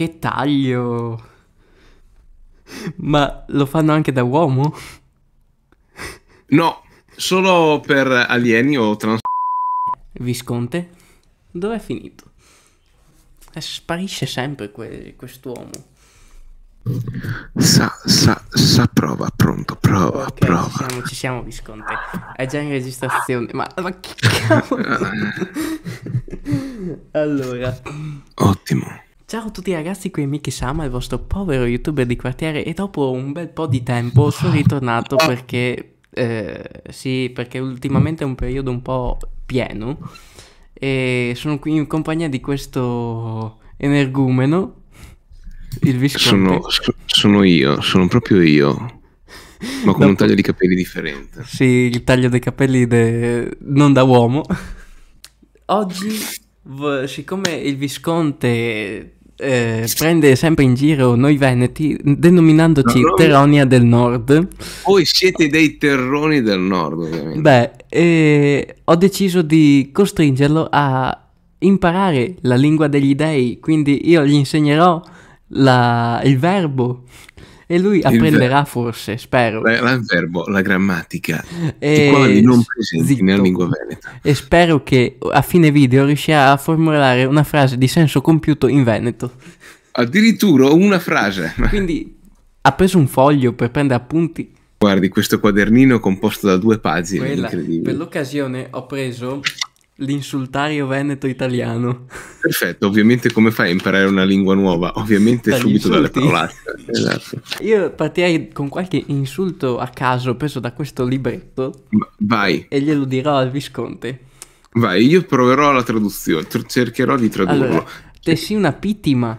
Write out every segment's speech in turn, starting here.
Che taglio! Ma lo fanno anche da uomo? No, solo per alieni o trans... Visconte? Dov'è finito? Eh, sparisce sempre que- quest'uomo. Sa, sa, sa, prova, pronto, prova, okay, prova. Ci siamo, ci siamo, Visconte. È già in registrazione, ma, ma che cavolo? Eh. allora. Ottimo. Ciao a tutti ragazzi, qui è Miki Sama, il vostro povero youtuber di quartiere e dopo un bel po' di tempo sono ritornato perché, eh, sì, perché ultimamente è un periodo un po' pieno e sono qui in compagnia di questo energumeno, il visconte. Sono, sono io, sono proprio io, ma con dopo... un taglio di capelli differente. Sì, il taglio dei capelli de... non da uomo. Oggi... Siccome il Visconte eh, prende sempre in giro noi veneti denominandoci Terronia Teronia del Nord. Voi siete dei terroni del Nord, ovviamente. Beh, eh, ho deciso di costringerlo a imparare la lingua degli dei, quindi io gli insegnerò la... il verbo e lui apprenderà forse, spero. L'avverbo, la, la grammatica, e... Eh, i non presenti zitto. nella lingua veneta. E spero che a fine video riuscirà a formulare una frase di senso compiuto in veneto. Addirittura una frase. Quindi ha preso un foglio per prendere appunti. Guardi, questo quadernino composto da due pagine, Quella, Per l'occasione ho preso L'insultario veneto italiano. Perfetto, ovviamente come fai a imparare una lingua nuova? Ovviamente Dagli subito insulti. dalle parolacce. Esatto. Io partirei con qualche insulto a caso preso da questo libretto. Vai. E glielo dirò al Visconte. Vai, io proverò la traduzione, tr- cercherò di tradurlo. Allora, te sei una pittima.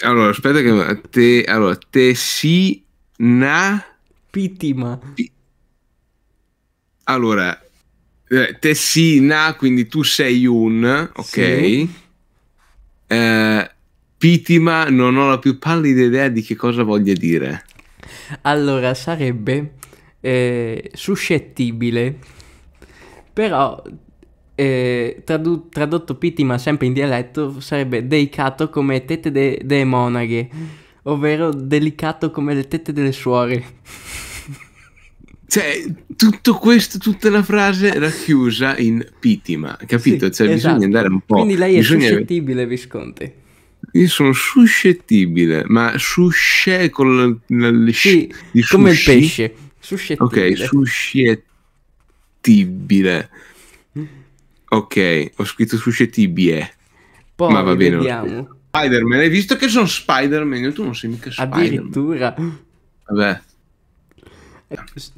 Allora, aspetta che... Te, allora, te si na... Pittima. Allora, eh, Tessina, quindi tu sei un, ok? Sì. Eh, pitima, non ho la più pallida idea di che cosa voglia dire. Allora, sarebbe eh, suscettibile, però eh, tradu- tradotto pitima sempre in dialetto sarebbe delicato come tette delle monache, ovvero delicato come le tette delle suore. Cioè, tutto questo, tutta la frase racchiusa in pitima, capito? Sì, cioè, esatto. bisogna andare un po'. Quindi lei è bisogna... suscettibile, Visconti. Io sono suscettibile, ma susce con le sì, di come il pesce. Suscettibile. Ok, suscettibile. Ok, ho scritto suscettibile. Poi ma va bene. Vediamo. Spider-Man, hai visto che sono Spider-Man? Tu non sei mica Spider-Man. Addirittura. Vabbè.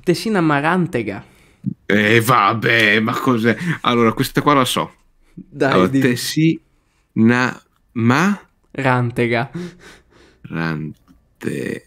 Tessina Marantega. E eh, vabbè, ma cos'è? Allora, questa qua la so. Dai, allora, di... Tessina ma... Rantega. Rante...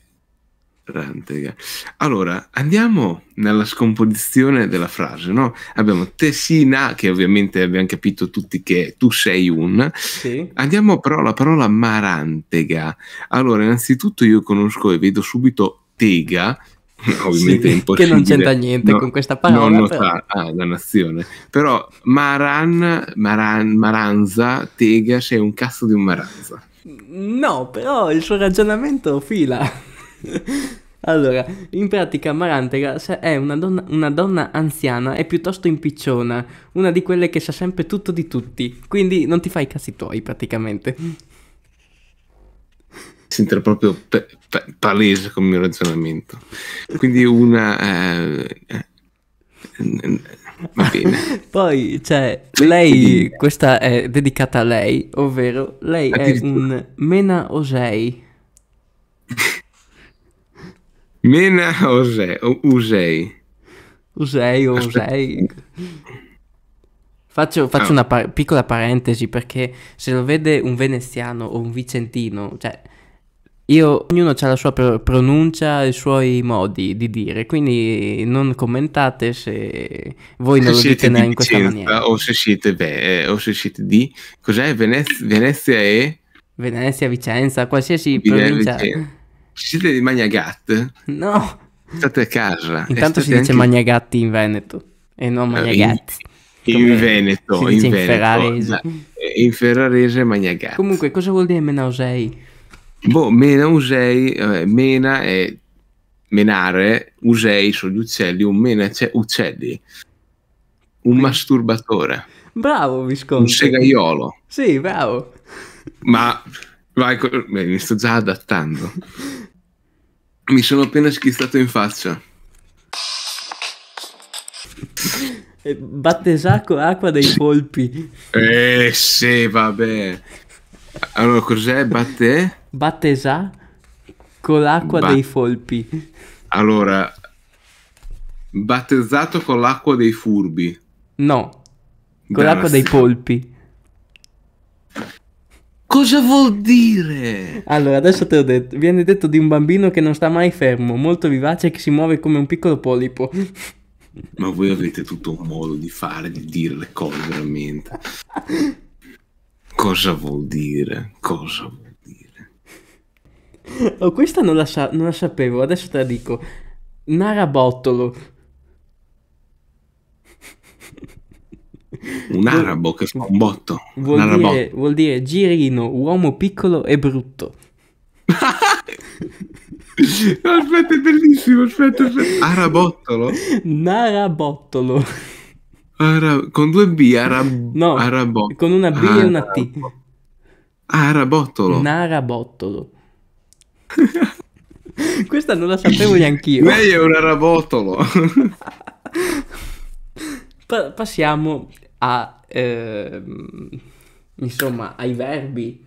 Rantega. Allora, andiamo nella scomposizione della frase, no? Abbiamo Tessina, che ovviamente abbiamo capito tutti che tu sei un. Sì. Andiamo però alla parola marantega. Allora, innanzitutto io conosco e vedo subito tega, ovviamente sì, è impossibile. Che non c'entra niente no, con questa parola. Non notare, però... ah, la nazione. Però Maran, Maran, Maranza, Tegas è un cazzo di un Maranza. No, però il suo ragionamento fila. allora, in pratica Marantega è una donna, una donna anziana e piuttosto impicciona, una di quelle che sa sempre tutto di tutti, quindi non ti fai i cazzi tuoi praticamente c'entra proprio pe- pe- palese come mio ragionamento. Quindi una... Eh, eh va bene. Poi, cioè, lei, questa è dedicata a lei, ovvero lei è un Mena Osei. Mena Osei, Usei. Usei o Usei. Faccio, faccio oh. una par- piccola parentesi perché se lo vede un veneziano o un vicentino, cioè io, ognuno ha la sua pronuncia, i suoi modi di dire, quindi non commentate se voi non se lo dite in questa maniera. O se siete, beh, o se siete di... Cos'è? Venez- Venezia e... Venezia, Vicenza, qualsiasi Venezia, provincia. Se siete di Magnagat? No. State a casa. Intanto si dice anche... Magnagatti in Veneto e non Magnagatti. Eh, in... In Veneto, in, Veneto, eh, in Ferrarese. In Ferrarese Magnagat. Comunque, cosa vuol dire Menausei? Boh, mena usei, eh, mena è menare, usei sugli uccelli, un mena cioè, uccelli, un masturbatore. Bravo Visconti. Un segaiolo. Sì, bravo. Ma vai, beh, mi sto già adattando. Mi sono appena schizzato in faccia. Batte sacco acqua dei polpi. Eh sì, vabbè. Allora cos'è? Batte? Battesà con l'acqua ba- dei folpi. Allora, battezzato con l'acqua dei furbi. No, con Dana l'acqua dei polpi. Cosa vuol dire? Allora, adesso te l'ho detto. Viene detto di un bambino che non sta mai fermo, molto vivace e che si muove come un piccolo polipo. Ma voi avete tutto un modo di fare, di dire le cose veramente. Cosa vuol dire? Cosa vuol dire? Oh, questa non la, sa- non la sapevo, adesso te la dico. Narabottolo. Un arabo che fa un botto. Vuol dire, vuol dire girino, uomo piccolo e brutto. aspetta, è bellissimo. Aspetta, aspetta. Arabottolo? Narabottolo. Ara... Con due B, arab... no, Arabo... con una B Arab... e una T. Arabottolo. Narabottolo. Questa non la sapevo neanche io. Lei è un arabotolo. Pa- passiamo a... Eh, insomma, ai verbi.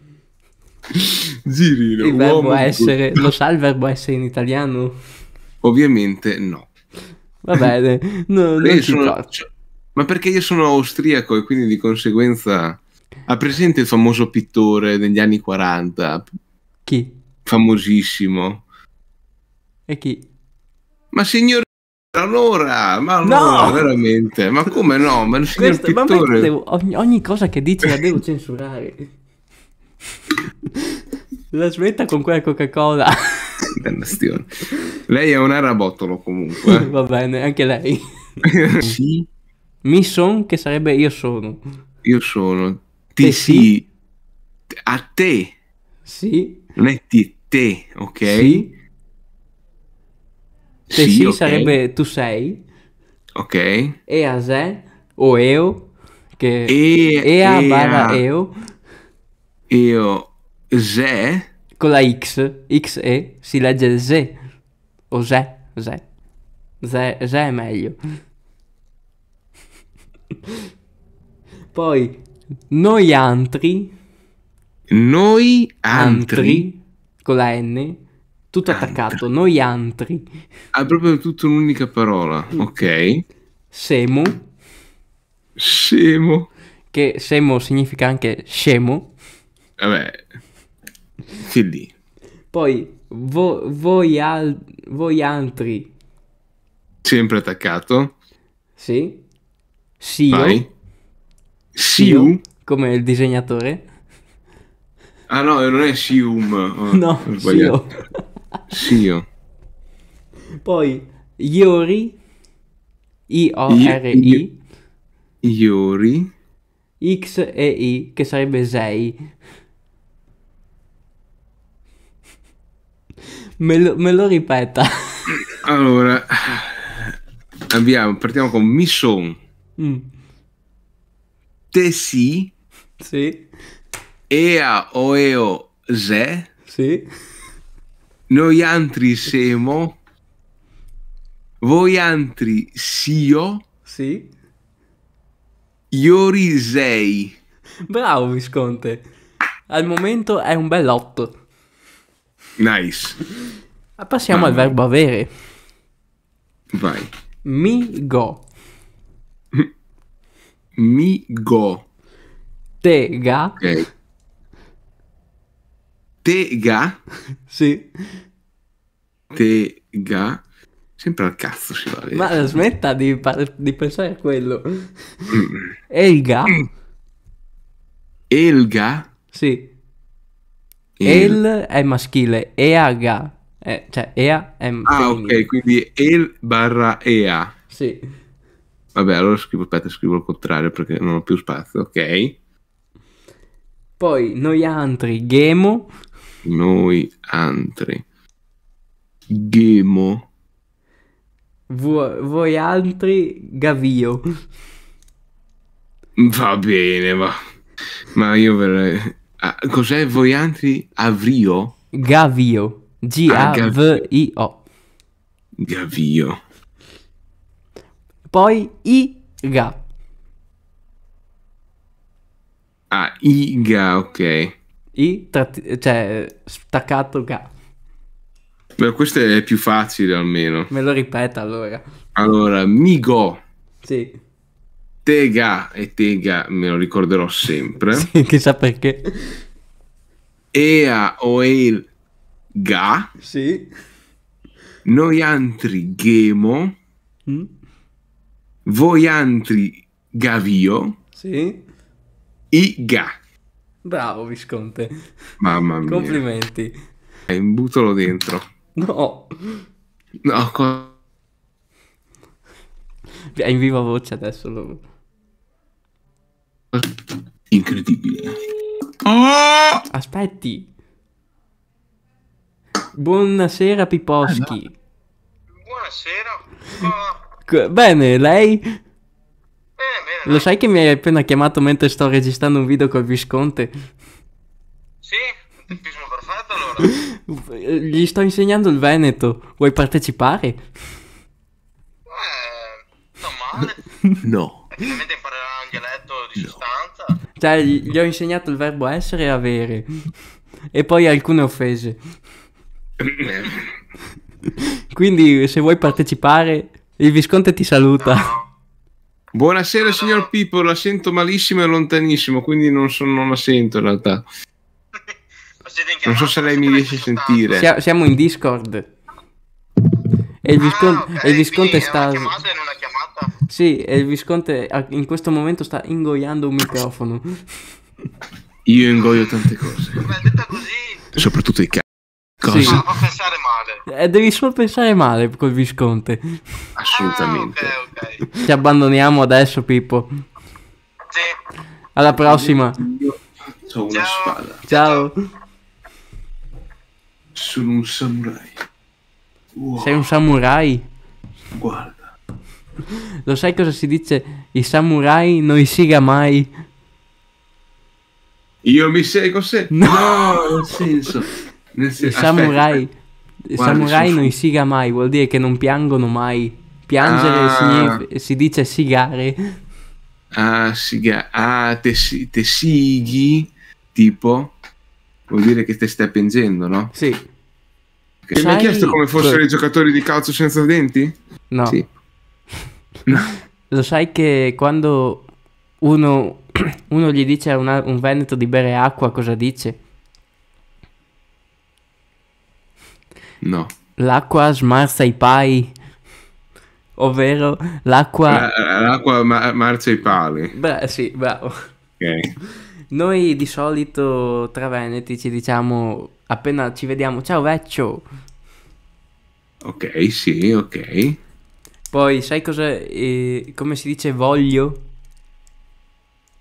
Girino, Il verbo essere... Lo sa il verbo essere in italiano? Ovviamente no. Va bene, no, non sono, cioè, Ma perché io sono austriaco e quindi di conseguenza... Ha presente il famoso pittore degli anni 40? Chi? famosissimo. E chi? Ma signor allora, ma allora, no! veramente, ma come no? Ma il signor Questo, pittore... Devo, ogni, ogni, cosa che dice la devo censurare. la smetta con quella Coca-Cola. Dannazione. Lei è un arabottolo comunque. Eh. Va bene, anche lei. sì. Mi son che sarebbe io sono. Io sono. Ti si. Sì. A te. Sì metti te, ok? Sì. Te sì, sì okay. sarebbe tu sei. Ok. E a se o eo che e, ea ea barra eo. Eo ze con la x, e, si legge ze o ze, ze. Ze, ze è meglio. Poi noi altri noi antri. antri con la N, tutto antri. attaccato, noi antri. Ha ah, proprio tutto un'unica parola, ok. Semo. Scemo. Che semo significa anche scemo. Vabbè, sì lì. Poi, vo, voi, al, voi altri. Sempre attaccato. Sì. Sio. Vai. Siu. Come il disegnatore. Ah no, non è Sium. Oh, no, Sio. Sio. Poi Iori. I-O-R-I. Iori. X e I, che sarebbe Sei. Me lo, me lo ripeta. Allora, abbiamo, partiamo con Mission. Mm. Te si. Sì. Ea oeo ze. Sì. Noi altri semo. Voi altri sio. Sì. Iori sei. Bravo Visconte. Al momento è un bel 8. Nice. Passiamo Vai. al verbo avere. Vai. Mi go. Mi go. Te ga. Ok. Tega. Sì. Tega. Sempre al cazzo si va. Ma smetta di, par- di, pensare a quello. Mm. Elga. Mm. Elga? Sì. El. El è maschile, EAG. Eh, cioè, EA è Ah, femminile. ok, quindi El barra EA. Sì. Vabbè, allora scrivo, aspetta, scrivo il contrario perché non ho più spazio, ok. Poi, noi altri, Gemo. Noi altri. Ghemo. Vuo- voi altri, Gavio. Va bene, va. Ma io vorrei... Ah, cos'è voi altri? Avrio? Gavio. G-A-V-I-O. Gavio. Poi I-Ga. Ah, I-Ga, ok. I, tratti- cioè, staccato ga. Beh, questo è più facile almeno. Me lo ripeta allora. Allora, Migo. Sì. Tega e Tega me lo ricorderò sempre. sì, chissà perché. Ea o Eil Ga. Sì. Noi antri Gemo. Mm. Voi antri Gavio. Sì. I Ga. Bravo Visconte. Mamma mia. Complimenti. E eh, buttalo dentro. No. No. Co- è in viva voce adesso. Lo... Incredibile. Oh! Aspetti. Buonasera Piposchi. Ah, Buonasera. Oh. Bene, lei? Lo sai che mi hai appena chiamato mentre sto registrando un video col Visconte? Sì, un tempismo perfetto allora. Gli sto insegnando il Veneto. Vuoi partecipare? Eh, non male. No. Effettivamente imparerà un dialetto di no. sostanza. Cioè, gli, gli ho insegnato il verbo essere e avere. E poi alcune offese. Quindi, se vuoi partecipare, il Visconte ti saluta. No. Buonasera signor Pippo, la sento malissimo e lontanissimo, quindi non, so, non la sento in realtà. non so se lei mi riesce a sentire. siamo in Discord. E il, ah, Visconte, ah, okay, il Visconte sta... È chiamata, Sì, e il Visconte in questo momento sta ingoiando un microfono. Io ingoio tante cose. Beh, detto così... Soprattutto i cazzi. Cosa? Sì. Devo pensare male. Eh, devi solo pensare male col Visconte. Assolutamente. Ah, okay, okay. Ci abbandoniamo adesso, Pippo. Sì. Alla prossima. ho una Ciao. spada. Ciao. Sono un samurai. Wow. Sei un samurai? Guarda. Lo sai cosa si dice? I samurai non siga mai. Io mi seguo se... No, no senso. Nel senso, I samurai, Guarda, samurai non siga mai, vuol dire che non piangono mai. Piangere ah. si, si dice sigare. Ah, siga. Ah, te, te sighi, tipo, vuol dire che te stai piangendo, no? Sì. Okay. Sai... Mi hai chiesto come fossero Lo... i giocatori di calcio senza denti? No. Sì. no. Lo sai che quando uno, uno gli dice a una, un veneto di bere acqua, cosa dice? No. L'acqua smarza i pai. Ovvero l'acqua... L'acqua ma- marcia i pali. Beh, sì, bravo. Ok. Noi di solito tra veneti ci diciamo appena ci vediamo, ciao vecchio. Ok, sì, ok. Poi sai cosa... Eh, come si dice voglio?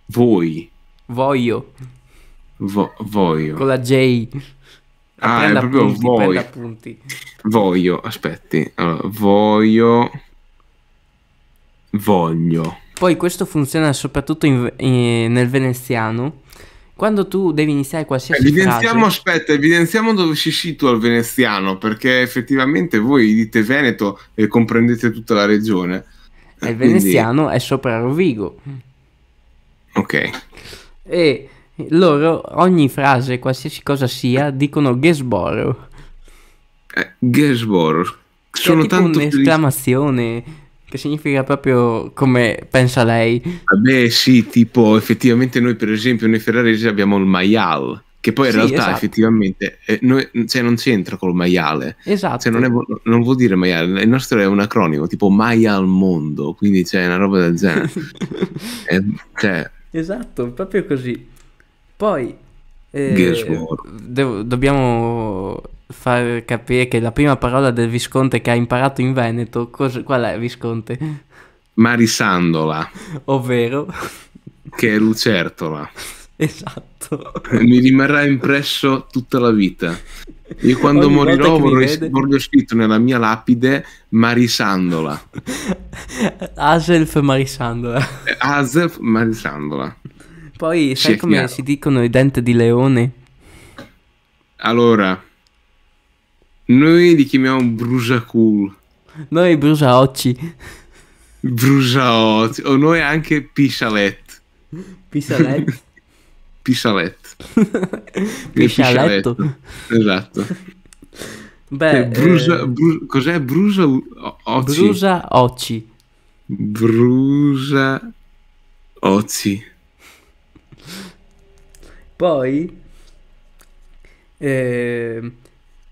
Voi. Voglio. Vo- voglio. Con la J. Ah, è proprio appunti, voglio. Appunti. Voglio, aspetti. Allora, voglio. Voglio. Poi questo funziona soprattutto in, in, nel veneziano. Quando tu devi iniziare qualsiasi eh, evidenziamo, frase... Aspetta, evidenziamo dove si situa il veneziano, perché effettivamente voi dite Veneto e comprendete tutta la regione. E il eh, veneziano Quindi... è sopra Rovigo. Ok. E loro ogni frase, qualsiasi cosa sia, dicono Gesboro. Eh, Gesboro. Sono tipo tanto un'esclamazione felice. che significa proprio come pensa lei. Vabbè, sì, tipo effettivamente noi per esempio nei Ferraresi abbiamo il maial. Che poi in sì, realtà esatto. effettivamente eh, noi, cioè, non c'entra col maiale. Esatto. Cioè, non, è, non, vuol dire maiale, il nostro è un acronimo, tipo maia mondo, quindi c'è cioè, una roba del genere. eh, cioè... Esatto, proprio così. Poi eh, do- dobbiamo far capire che la prima parola del Visconte che ha imparato in Veneto, cos- qual è Visconte? Marisandola. Ovvero? Che è lucertola. Esatto. Mi rimarrà impresso tutta la vita. Io quando Ogni morirò vorrei, vede... voglio scritto nella mia lapide Marisandola. Aself Marisandola. Eh, Aself Marisandola. Poi sai sì, come chiaro. si dicono i denti di leone? Allora, noi li chiamiamo Brusacul. Noi Brusaocci. Brusaocci. O noi anche Pisalet. Pisalet. Pisalet. Pisaletto. Esatto. Beh, cioè, brusa, eh... bru... cos'è Brusa Occi? Brusa Occi. Brusa Occi. Poi, eh,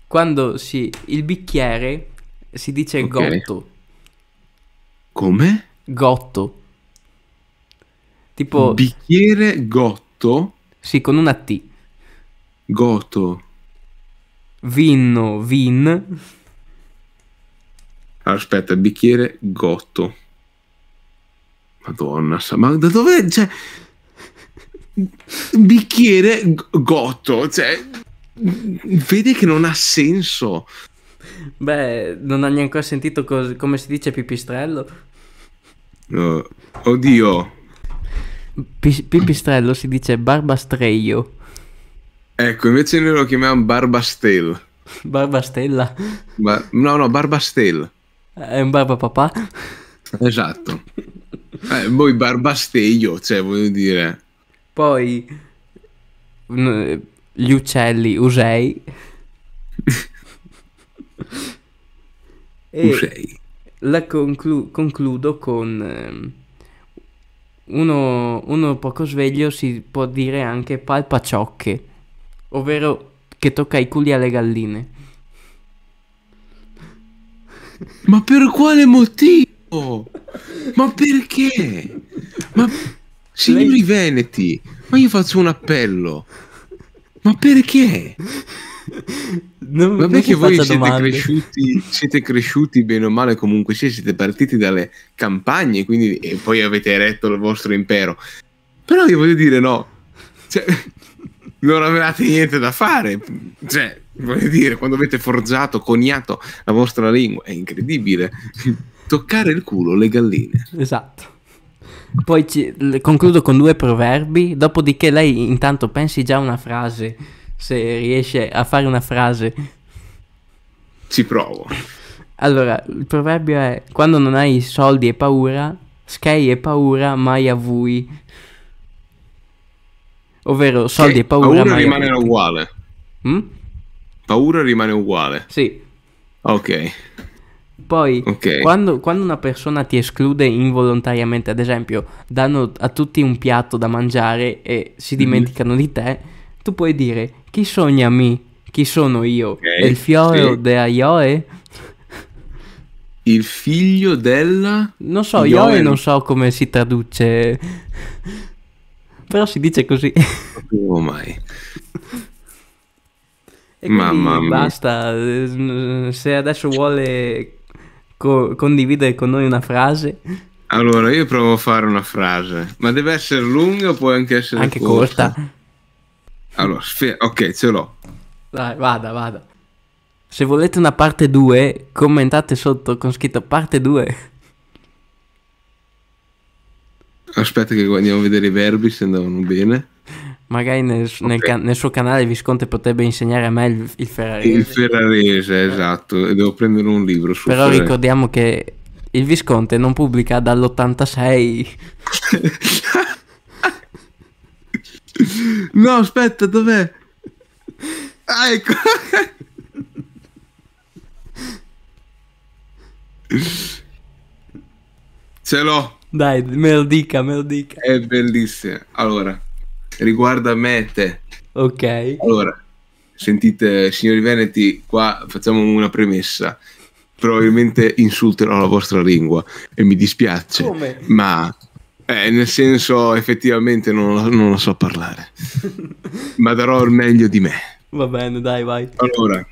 quando si, il bicchiere si dice okay. gotto. Come? Gotto. Tipo... Bicchiere gotto? Sì, con una T. Goto. Vinno, vin. Ah, aspetta, bicchiere gotto. Madonna, ma da dove... Cioè, bicchiere gotto, cioè vede che non ha senso. Beh, non ha neanche sentito cos- come si dice pipistrello. Uh, oddio. P- pipistrello si dice barbastreio. Ecco, invece noi lo chiamiamo barbastel. Barbastella. Ba- no, no, barbastel. È un barbapapà. Esatto. Eh, poi barbasteio, cioè voglio dire. Poi gli uccelli usei. e usei. La conclu- concludo con ehm, uno, uno poco sveglio si può dire anche palpaciocche, ovvero che tocca i culi alle galline. Ma per quale motivo? Ma perché? Ma perché Signori veneti, ma io faccio un appello. Ma perché? Non, ma perché che voi siete cresciuti, siete cresciuti, bene o male comunque sia, siete partiti dalle campagne quindi, e poi avete eretto il vostro impero. Però io voglio dire no, cioè, non avevate niente da fare. Cioè, voglio dire, quando avete forgiato, coniato la vostra lingua, è incredibile. Toccare il culo le galline. Esatto. Poi ci, concludo con due proverbi, dopodiché lei intanto pensi già una frase, se riesce a fare una frase. Ci provo. Allora, il proverbio è quando non hai soldi e paura, skei e paura mai a voi. Ovvero soldi che e paura, paura mai rimane uguale. Mm? Paura rimane uguale. Sì. Ok. Poi, okay. quando, quando, una persona ti esclude involontariamente, ad esempio, danno a tutti un piatto da mangiare e si mhm. dimenticano mm di te, tu puoi dire chi sogna mi? Chi sono io? Okay. Il fiore sì. della Ioe? Il figlio della... Non so, Ioe, Ioe non so come si traduce. Però si dice così. Oh mai. Mamma mia. Basta. Eh, se adesso vuole co- condividere con noi una frase? Allora, io provo a fare una frase, ma deve essere lunga o può anche essere anche corta? corta. Allora, sf- ok, ce l'ho. Dai, vada, vada. Se volete una parte 2, commentate sotto con scritto parte 2. Aspetta che andiamo a vedere i verbi se andavano bene. Magari nel, okay. nel, suo canale Visconti potrebbe insegnare a me il, il ferrarese. Il ferrarese, esatto. E devo prendere un libro su Però ferrarese. ricordiamo che il Visconte non pubblica dall'86. no, aspetta, dov'è? Ah, ecco. Ce l'ho. Dai, me lo dica, me lo dica. È bellissima. Allora riguarda me e te. Ok. Allora, sentite, signori Veneti, qua facciamo una premessa. Probabilmente insulterò la vostra lingua e mi dispiace, Come? ma eh, nel senso effettivamente non, non lo so parlare, ma darò il meglio di me. Va bene, dai, vai. Allora,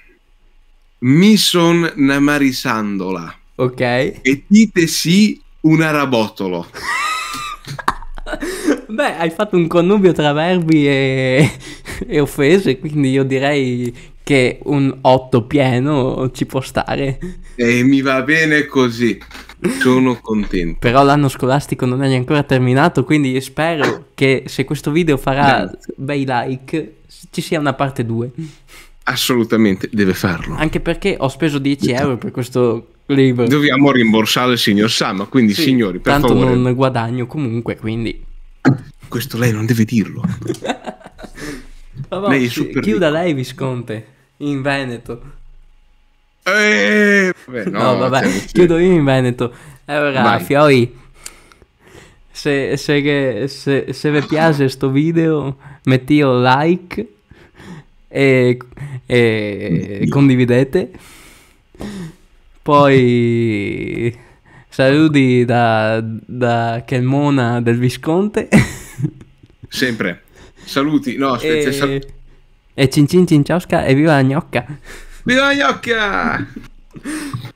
Mison Namarisandola. Ok. E dite sì un arabotolo. Beh, hai fatto un connubio tra verbi e, e offese, quindi io direi che un 8 pieno ci può stare. E mi va bene così. Sono contento. Però l'anno scolastico non è ancora terminato, quindi spero che se questo video farà Grazie. bei like ci sia una parte 2. Assolutamente, deve farlo. Anche perché ho speso 10 euro per questo libro. Dobbiamo rimborsare il signor Sama, quindi sì, signori, per tanto favore. Tanto non guadagno comunque, quindi questo lei non deve dirlo. Vabbè, lei chiuda lei Visconte in Veneto. Eh, vabbè, no, no, vabbè, cioè, chiudo io in Veneto. Allora, eh, Vai. Fiori, se, se, se, se vi piace questo video, metti un like e, e condividete. Poi saluti da, da Chelmona del Visconte. Sempre. Saluti. No, aspetta. E, sal- e cin cin cin ciosca e viva la gnocca. Viva la gnocca!